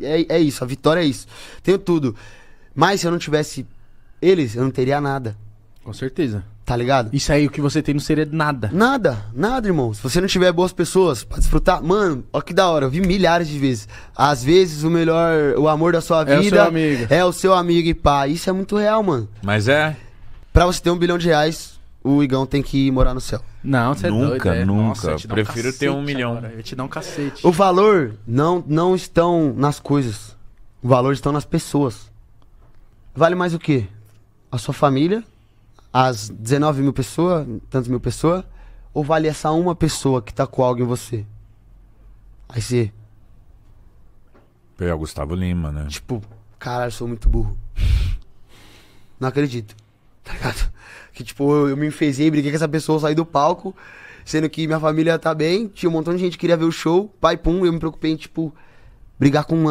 É, é isso, a vitória é isso. Tenho tudo. Mas se eu não tivesse eles, eu não teria nada. Com certeza. Tá ligado? Isso aí, o que você tem não seria nada. Nada, nada, irmão. Se você não tiver boas pessoas pra desfrutar. Mano, ó que da hora, eu vi milhares de vezes. Às vezes o melhor, o amor da sua vida. É o seu amigo. É o seu amigo e pá. Isso é muito real, mano. Mas é. Pra você ter um bilhão de reais, o Igão tem que ir morar no céu. Não, você é nunca, é doido, Nunca, Nossa, eu te um Prefiro cacete, ter um milhão. Cara. Eu te dou um cacete. O valor não, não estão nas coisas. O valor estão nas pessoas. Vale mais o quê? A sua família, as 19 mil pessoas, tantas mil pessoas, ou vale essa uma pessoa que tá com algo em você? Aí você. Pegar o Gustavo Lima, né? Tipo, caralho, sou muito burro. Não acredito. Tá ligado? Que, tipo, eu, eu me enfezei, briguei com essa pessoa, saí do palco. Sendo que minha família tá bem, tinha um montão de gente que queria ver o show. Pai, pum, eu me preocupei em, tipo, brigar com um